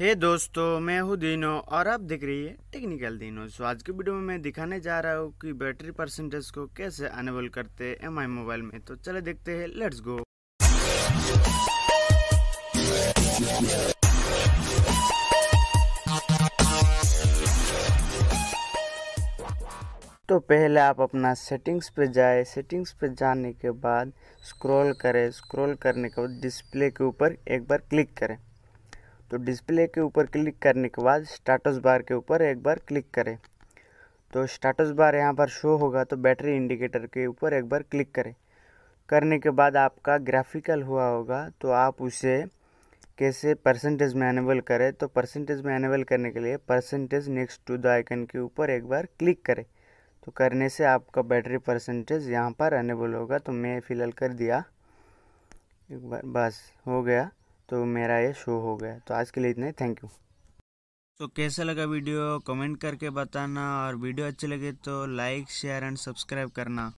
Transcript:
हे hey दोस्तों मैं हूँ दिनो और आप देख रही है टेक्निकल दिनो सो आज की वीडियो में मैं दिखाने जा रहा हूँ कि बैटरी परसेंटेज को कैसे अनेबल करते हैं एम आई मोबाइल में तो चले देखते हैं लेट्स गो तो पहले आप अपना सेटिंग्स पे जाए सेटिंग्स पे जाने के बाद स्क्रॉल करें स्क्रॉल करने के बाद डिस्प्ले के ऊपर एक बार क्लिक करें तो डिस्प्ले के ऊपर क्लिक करने के बाद स्टाटस बार के ऊपर एक बार क्लिक करें तो स्टाटस बार यहाँ पर शो होगा तो बैटरी इंडिकेटर के ऊपर एक बार क्लिक करें करने के बाद आपका ग्राफिकल हुआ होगा तो आप उसे कैसे परसेंटेज में एनेबल करें तो परसेंटेज में एनेबल करने के लिए percentage next to the icon के ऊपर एक बार क्लिक करें तो करने से आपका बैटरी परसेंटेज यहाँ पर अनेबल होगा तो मैं फ़िलहाल कर दिया एक बार बस हो गया तो मेरा ये शो हो गया तो आज के लिए इतना ही थैंक यू तो कैसा लगा वीडियो कमेंट करके बताना और वीडियो अच्छी लगे तो लाइक शेयर एंड सब्सक्राइब करना